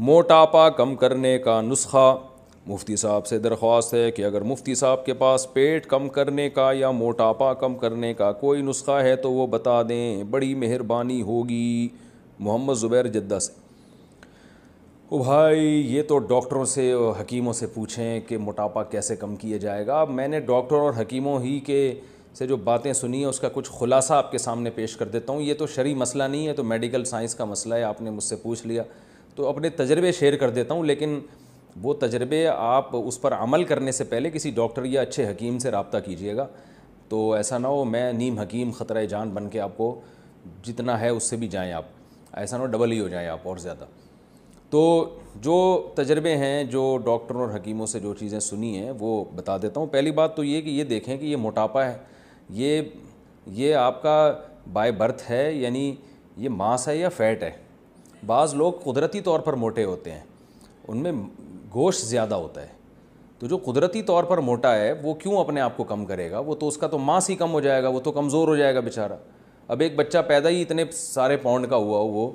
मोटापा कम करने का नुस्खा मुफ्ती साहब से दरख्वास्त है कि अगर मुफ्ती साहब के पास पेट कम करने का या मोटापा कम करने का कोई नुस्खा है तो वो बता दें बड़ी मेहरबानी होगी मोहम्मद ज़ुबैर जद्दा से ओ भाई ये तो डॉक्टरों से और हकीमों से पूछें कि मोटापा कैसे कम किया जाएगा मैंने डॉक्टर और हकीमों ही के से जो बातें सुनी है उसका कुछ खुलासा आपके सामने पेश कर देता हूँ ये तो शरी मसला नहीं है तो मेडिकल साइंस का मसला है आपने मुझसे पूछ लिया तो अपने तजर्बे शेयर कर देता हूँ लेकिन वो तजर्बे आप उस पर अमल करने से पहले किसी डॉक्टर या अच्छे हकीम से रबता कीजिएगा तो ऐसा ना हो मैं नीम हकीम ख़तरा जान बन के आपको जितना है उससे भी जाएँ आप ऐसा ना हो डबल ही हो जाएँ आप और ज़्यादा तो जो तजर्बे हैं जो डॉक्टरों और हकीमों से जो चीज़ें सुनी हैं वो बता देता हूँ पहली बात तो ये कि ये देखें कि ये मोटापा है ये ये आपका बाय बर्थ है यानी ये मांस है या फैट है बाज़ लोग कुदरती तौर पर मोटे होते हैं उनमें गोश्त ज़्यादा होता है तो जो कुदरती तौर पर मोटा है वो क्यों अपने आप को कम करेगा वो तो उसका तो मांस ही कम हो जाएगा वो तो कमज़ोर हो जाएगा बेचारा अब एक बच्चा पैदा ही इतने सारे पाउंड का हुआ हो वो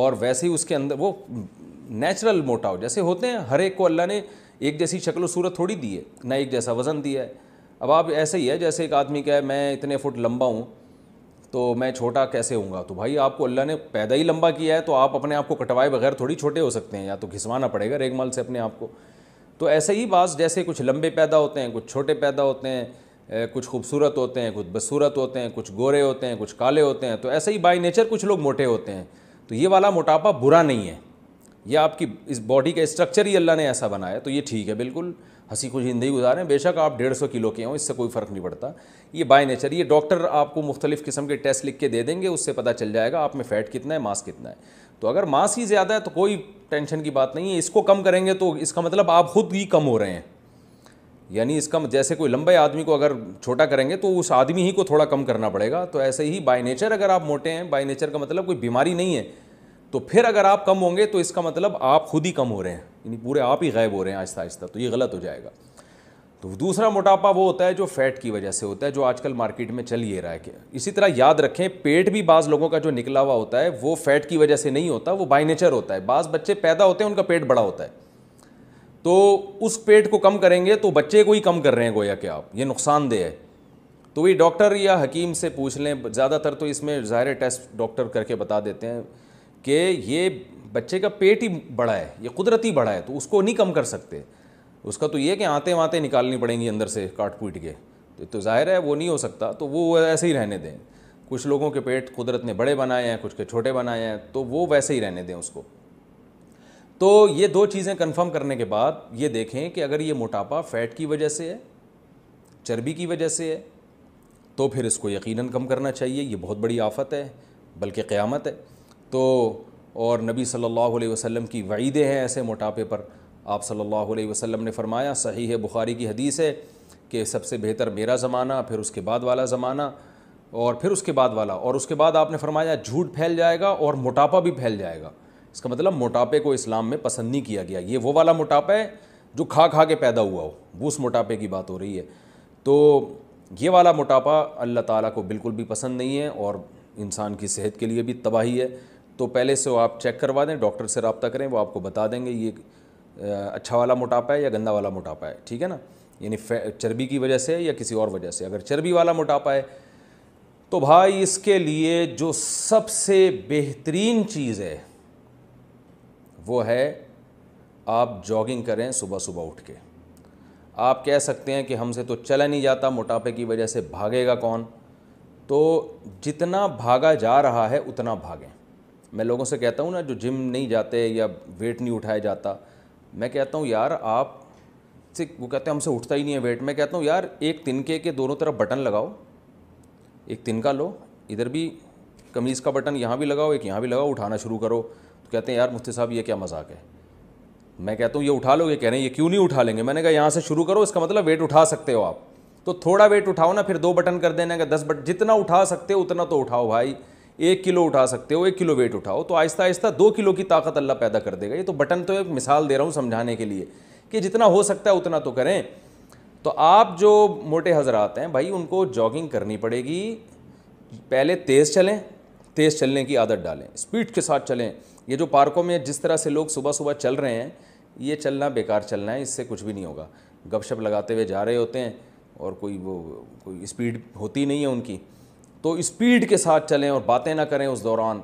और वैसे ही उसके अंदर वो नेचुरल हो जैसे होते हैं हर एक को अल्लाह ने एक जैसी शक्ल सूरत थोड़ी दी है ना एक जैसा वज़न दिया है अब आप ऐसे ही है जैसे एक आदमी क्या है मैं इतने फुट लंबा हूँ तो मैं छोटा कैसे हूँगा तो भाई आपको अल्लाह ने पैदा ही लंबा किया है तो आप अपने आप को कटवाए बगैर थोड़ी छोटे हो सकते हैं या तो घिसवाना पड़ेगा रेगमाल से अपने आप को तो ऐसे ही बास जैसे कुछ लंबे पैदा होते हैं कुछ छोटे पैदा होते हैं कुछ खूबसूरत होते हैं कुछ बदसूरत होते हैं कुछ गोरे होते हैं कुछ काले होते हैं तो ऐसे ही बाई नेचर कुछ लोग मोटे होते हैं तो ये वाला मोटापा बुरा नहीं है या आपकी इस बॉडी का स्ट्रक्चर ही अल्लाह ने ऐसा बनाया तो ये ठीक है बिल्कुल हंसी खुशी ज़िंदगी गुजारें बेशक आप डेढ़ सौ किलो के हों इससे कोई फ़र्क नहीं पड़ता ये बाय नेचर ये डॉक्टर आपको मुख्तलिफ़ किस्म के टेस्ट लिख के दे देंगे उससे पता चल जाएगा आप में फ़ैट कितना है मास कितना है तो अगर मांस ही ज़्यादा है तो कोई टेंशन की बात नहीं है इसको कम करेंगे तो इसका मतलब आप खुद ही कम हो रहे हैं यानी इसका जैसे कोई लंबे आदमी को अगर छोटा करेंगे तो उस आदमी ही को थोड़ा कम करना पड़ेगा तो ऐसे ही बाय नेचर अगर आप मोटे हैं बाय नेचर का मतलब कोई बीमारी नहीं है तो फिर अगर आप कम होंगे तो इसका मतलब आप खुद ही कम हो रहे हैं यानी पूरे आप ही गायब हो रहे हैं आहिस्ता आहिस्ता तो ये गलत हो जाएगा तो दूसरा मोटापा वो होता है जो फैट की वजह से होता है जो आजकल मार्केट में चल ये रहा है कि इसी तरह याद रखें पेट भी बाज़ लोगों का जो निकला हुआ होता है वो फैट की वजह से नहीं होता वो बाई नेचर होता है बाज़ बच्चे पैदा होते हैं उनका पेट बड़ा होता है तो उस पेट को कम करेंगे तो बच्चे को ही कम कर रहे हैं गोया कि आप ये नुकसानदेह है तो वही डॉक्टर या हकीम से पूछ लें ज़्यादातर तो इसमें ज़ाहिर टेस्ट डॉक्टर करके बता देते हैं कि ये बच्चे का पेट ही बड़ा है ये कुदरती बड़ा है तो उसको नहीं कम कर सकते उसका तो ये कि आते वाते निकालनी पड़ेंगी अंदर से काट पीट के तो, तो जाहिर है वो नहीं हो सकता तो वो ऐसे ही रहने दें कुछ लोगों के पेट कुदरत ने बड़े बनाए हैं कुछ के छोटे बनाए हैं तो वो वैसे ही रहने दें उसको तो ये दो चीज़ें कंफर्म करने के बाद ये देखें कि अगर ये मोटापा फैट की वजह से है चर्बी की वजह से है तो फिर इसको यकीनन कम करना चाहिए ये बहुत बड़ी आफत है बल्कि क़्यामत है तो और नबी सल्लल्लाहु अलैहि वसल्लम की वईदें हैं ऐसे मोटापे पर आप सल्लल्लाहु अलैहि वसल्लम ने फरमाया सही है बुखारी की हदीस है कि सबसे बेहतर मेरा ज़माना फिर उसके बाद वाला ज़माना और फिर उसके बाद वाला और उसके बाद आपने फरमाया झूठ फैल जाएगा और मोटापा भी फैल जाएगा इसका मतलब मोटापे को इस्लाम में पसंद नहीं किया गया ये वो वाला मोटापा है जो खा खा के पैदा हुआ हो वो उस मोटापे की बात हो रही है तो ये वाला मोटापा अल्लाह ताला को बिल्कुल भी पसंद नहीं है और इंसान की सेहत के लिए भी तबाही है तो पहले से वो आप चेक करवा दें डॉक्टर से रबता करें वो आपको बता देंगे ये अच्छा वाला मोटापा है या गंदा वाला मोटापा है ठीक है ना यानी चर्बी की वजह से या किसी और वजह से अगर चर्बी वाला मोटापा है तो भाई इसके लिए जो सबसे बेहतरीन चीज़ है वो है आप जॉगिंग करें सुबह सुबह उठ के आप कह सकते हैं कि हमसे तो चला नहीं जाता मोटापे की वजह से भागेगा कौन तो जितना भागा जा रहा है उतना भागें मैं लोगों से कहता हूँ ना जो जिम नहीं जाते या वेट नहीं उठाया जाता मैं कहता हूँ यार आप से वो कहते हैं हमसे उठता ही नहीं है वेट मैं कहता हूँ यार एक तिनके के दोनों तरफ बटन लगाओ एक तिनका लो इधर भी कमीज़ का बटन यहाँ भी लगाओ एक यहाँ भी लगाओ उठाना शुरू करो तो कहते हैं यार मुफ्ती साहब ये क्या मजाक है मैं कहता हूँ ये उठा लो ये कह रहे हैं ये क्यों नहीं उठा लेंगे मैंने कहा यहाँ से शुरू करो इसका मतलब वेट उठा सकते हो आप तो थोड़ा वेट उठाओ ना फिर दो बटन कर देने का दस बटन जितना उठा सकते हो उतना तो उठाओ भाई एक किलो उठा सकते हो एक किलो वेट उठाओ तो आहिस्ता आहिस्ता दो किलो की ताकत अल्लाह पैदा कर देगा ये तो बटन तो एक मिसाल दे रहा हूँ समझाने के लिए कि जितना हो सकता है उतना तो करें तो आप जो मोटे हजरात हैं भाई उनको जॉगिंग करनी पड़ेगी पहले तेज़ चलें तेज़ चलने की आदत डालें स्पीड के साथ चलें ये जो पार्कों में जिस तरह से लोग सुबह सुबह चल रहे हैं ये चलना बेकार चलना है इससे कुछ भी नहीं होगा गपशप लगाते हुए जा रहे होते हैं और कोई वो कोई स्पीड होती नहीं है उनकी तो स्पीड के साथ चलें और बातें ना करें उस दौरान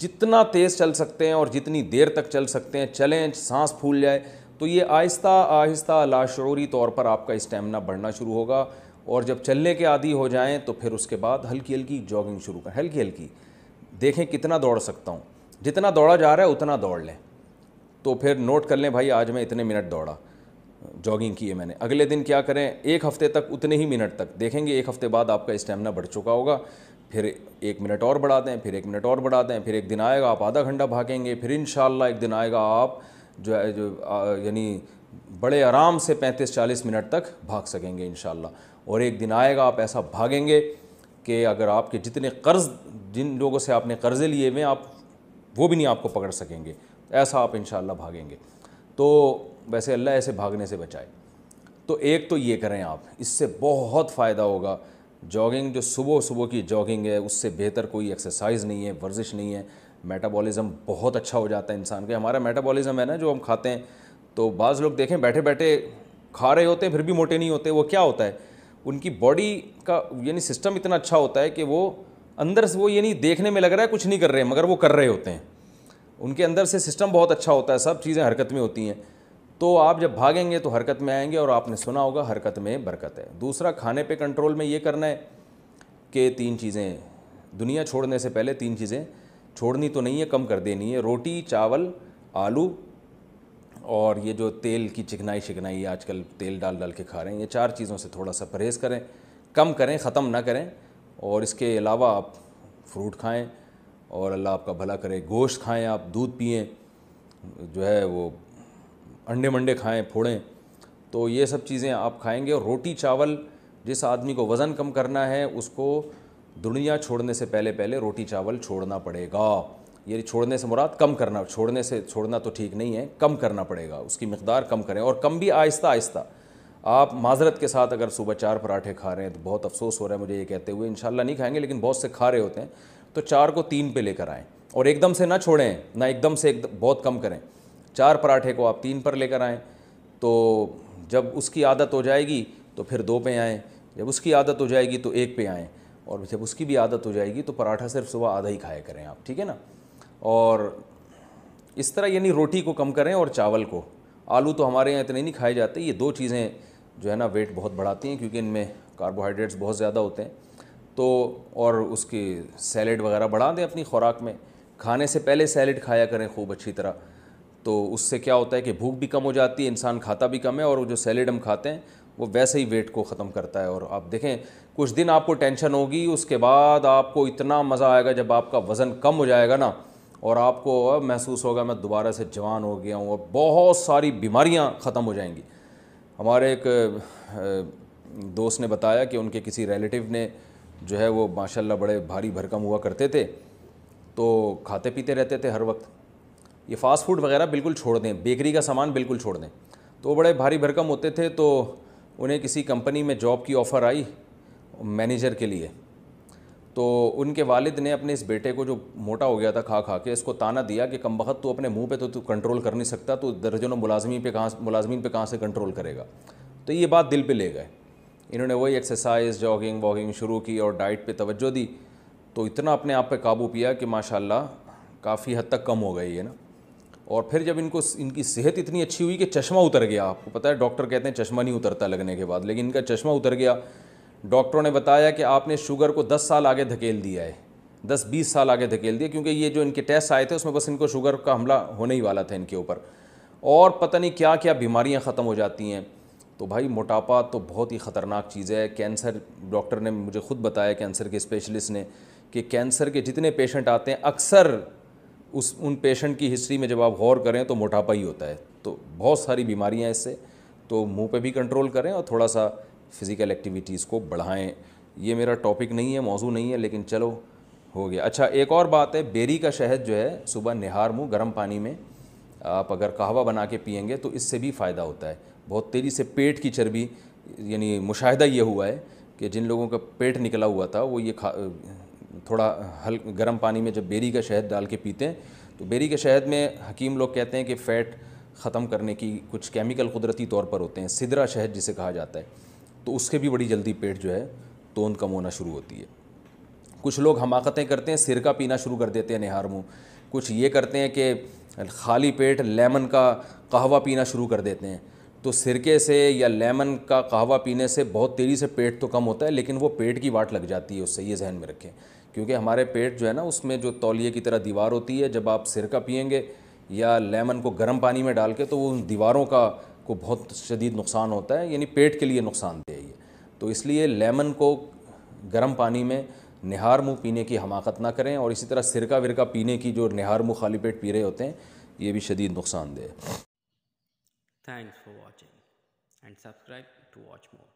जितना तेज़ चल सकते हैं और जितनी देर तक चल सकते हैं चलें सांस फूल जाए तो ये आहिस्ता आहिस्ता लाशोरी तौर पर आपका स्टेमिना बढ़ना शुरू होगा और जब चलने के आदि हो जाएं तो फिर उसके बाद हल्की हल्की जॉगिंग शुरू करें हल्की हल्की देखें कितना दौड़ सकता हूँ जितना दौड़ा जा रहा है उतना दौड़ लें तो फिर नोट कर लें भाई आज मैं इतने मिनट दौड़ा जॉगिंग की है मैंने अगले दिन क्या करें एक हफ्ते तक उतने ही मिनट तक देखेंगे एक हफ्ते बाद आपका स्टेमिना बढ़ चुका होगा फिर एक मिनट और बढ़ा दें फिर एक मिनट और बढ़ा दें फिर एक दिन आएगा आप आधा घंटा भागेंगे फिर इन एक दिन आएगा आप जो है जो यानी बड़े आराम से 35-40 मिनट तक भाग सकेंगे इन और एक दिन आएगा आप ऐसा भागेंगे कि अगर आपके जितने कर्ज जिन लोगों से आपने कर्ज़े लिए हुए आप वो भी नहीं आपको पकड़ सकेंगे ऐसा आप इन भागेंगे तो वैसे अल्लाह ऐसे भागने से बचाए तो एक तो ये करें आप इससे बहुत फ़ायदा होगा जॉगिंग जो सुबह सुबह की जॉगिंग है उससे बेहतर कोई एक्सरसाइज नहीं है वर्जिश नहीं है मेटाबॉलिज़्म बहुत अच्छा हो जाता है इंसान का हमारा मेटाबॉलिज़्म है ना जो हम खाते हैं तो बाज़ लोग देखें बैठे बैठे खा रहे होते हैं फिर भी मोटे नहीं होते वो क्या होता है उनकी बॉडी का यानी सिस्टम इतना अच्छा होता है कि वो अंदर से वो यानी देखने में लग रहा है कुछ नहीं कर रहे हैं मगर वो कर रहे होते हैं उनके अंदर से सिस्टम बहुत अच्छा होता है सब चीज़ें हरकत में होती हैं तो आप जब भागेंगे तो हरकत में आएंगे और आपने सुना होगा हरकत में बरकत है दूसरा खाने पे कंट्रोल में ये करना है कि तीन चीज़ें दुनिया छोड़ने से पहले तीन चीज़ें छोड़नी तो नहीं है कम कर देनी है रोटी चावल आलू और ये जो तेल की चिकनाई शिकनाई आजकल तेल डाल डाल के खा रहे हैं ये चार चीज़ों से थोड़ा सा परहेज़ करें कम करें ख़त्म ना करें और इसके अलावा आप फ्रूट खाएं और अल्लाह आपका भला करे गोश्त खाएं आप दूध पिएँ जो है वो अंडे मंडे खाएं फोड़ें तो ये सब चीज़ें आप खाएंगे और रोटी चावल जिस आदमी को वज़न कम करना है उसको दुनिया छोड़ने से पहले पहले रोटी चावल छोड़ना पड़ेगा ये छोड़ने से मुराद कम करना छोड़ने से छोड़ना तो ठीक नहीं है कम करना पड़ेगा उसकी मकदार कम करें और कम भी आहिस्ता आहिस्ता आप माजरत के साथ अगर सुबह चार पराठे खा रहे हैं तो बहुत अफसोस हो रहा है मुझे ये कहते हुए शाला नहीं खाएंगे लेकिन बहुत से खा रहे होते हैं तो चार को तीन पे लेकर आएँ और एकदम से ना छोड़ें ना एकदम से एकदम बहुत कम करें चार पराठे को आप तीन पर लेकर आएँ तो जब उसकी आदत हो जाएगी तो फिर दो पे आएँ जब उसकी आदत हो जाएगी तो एक पे आएँ और जब उसकी भी आदत हो जाएगी तो पराठा सिर्फ सुबह आधा ही खाया करें आप ठीक है ना और इस तरह यानी रोटी को कम करें और चावल को आलू तो हमारे यहाँ इतने नहीं खाए जाते ये दो चीज़ें जो है ना वेट बहुत बढ़ाती हैं क्योंकि इनमें कार्बोहाइड्रेट्स बहुत ज़्यादा होते हैं तो और उसकी सैलड वगैरह बढ़ा दें अपनी खुराक में खाने से पहले सैलड खाया करें खूब अच्छी तरह तो उससे क्या होता है कि भूख भी कम हो जाती है इंसान खाता भी कम है और वो जो सैलेड हम खाते हैं वो वैसे ही वेट को ख़त्म करता है और आप देखें कुछ दिन आपको टेंशन होगी उसके बाद आपको इतना मज़ा आएगा जब आपका वज़न कम हो जाएगा ना और आपको महसूस होगा मैं दोबारा से जवान हो गया हूँ और बहुत सारी बीमारियाँ ख़त्म हो जाएंगी हमारे एक दोस्त ने बताया कि उनके किसी रिलेटिव ने जो है वो माशाल्लाह बड़े भारी भरकम हुआ करते थे तो खाते पीते रहते थे हर वक्त ये फ़ास्ट फूड वगैरह बिल्कुल छोड़ दें बेकरी का सामान बिल्कुल छोड़ दें तो वो बड़े भारी भरकम होते थे तो उन्हें किसी कंपनी में जॉब की ऑफ़र आई मैनेजर के लिए तो उनके वालिद ने अपने इस बेटे को जो मोटा हो गया था खा खा के इसको ताना दिया कि कम वक़्त तो अपने मुंह पे तो तू कंट्रोल कर नहीं सकता तो दर्जनों मुलाजमी पे कहाँ मुलाजमीन पे कहाँ से कंट्रोल करेगा तो ये बात दिल पे ले गए इन्होंने वही एक्सरसाइज जॉगिंग वॉगिंग शुरू की और डाइट पे तवज्जो दी तो इतना अपने आप पे काबू पिया कि माशाल्लाह काफ़ी हद तक कम हो गई है ना और फिर जब इनको इनकी सेहत इतनी अच्छी हुई कि चश्मा उतर गया आपको पता है डॉक्टर कहते हैं चश्मा नहीं उतरता लगने के बाद लेकिन इनका चश्मा उतर गया डॉक्टरों ने बताया कि आपने शुगर को 10 साल आगे धकेल दिया है 10-20 साल आगे धकेल दिया क्योंकि ये जो इनके टेस्ट आए थे उसमें बस इनको शुगर का हमला होने ही वाला था इनके ऊपर और पता नहीं क्या क्या बीमारियाँ ख़त्म हो जाती हैं तो भाई मोटापा तो बहुत ही ख़तरनाक चीज़ है कैंसर डॉक्टर ने मुझे खुद बताया कैंसर के स्पेशलिस्ट ने कि कैंसर के जितने पेशेंट आते हैं अक्सर उस उन पेशेंट की हिस्ट्री में जब आप गौर करें तो मोटापा ही होता है तो बहुत सारी बीमारियाँ इससे तो मुंह पे भी कंट्रोल करें और थोड़ा सा फिज़िकल एक्टिविटीज़ को बढ़ाएं ये मेरा टॉपिक नहीं है मौजू नहीं है लेकिन चलो हो गया अच्छा एक और बात है बेरी का शहद जो है सुबह निहार मुँह गर्म पानी में आप अगर कहवा बना के पियेंगे तो इससे भी फ़ायदा होता है बहुत तेज़ी से पेट की चर्बी यानी मुशाह ये हुआ है कि जिन लोगों का पेट निकला हुआ था वो ये खा थोड़ा हल गर्म पानी में जब बेरी का शहद डाल के पीते हैं तो बेरी के शहद में हकीम लोग कहते हैं कि फ़ैट ख़त्म करने की कुछ केमिकल कुदरती तौर पर होते हैं सिदरा शहद जिसे कहा जाता है तो उसके भी बड़ी जल्दी पेट जो है तोंद कम होना शुरू होती है कुछ लोग हमाकतें करते हैं सिरका पीना शुरू कर देते हैं निहार मुँह कुछ ये करते हैं कि खाली पेट लेमन का कहवा पीना शुरू कर देते हैं तो सिरके से या लेमन का कहवा पीने से बहुत तेज़ी से पेट तो कम होता है लेकिन वो पेट की वाट लग जाती है उससे ये जहन में रखें क्योंकि हमारे पेट जो है ना उसमें जो तौलिए की तरह दीवार होती है जब आप सिरका पियेंगे या लेमन को गर्म पानी में डाल के तो उन दीवारों का को बहुत शदीद नुकसान होता है यानी पेट के लिए दे ये तो इसलिए लेमन को गर्म पानी में नहार मुँह पीने की हमाकत ना करें और इसी तरह सिरका विरका पीने की जो नहार मुँह खाली पेट पी रहे होते हैं ये भी शदीद दे thanks for watching and subscribe to watch more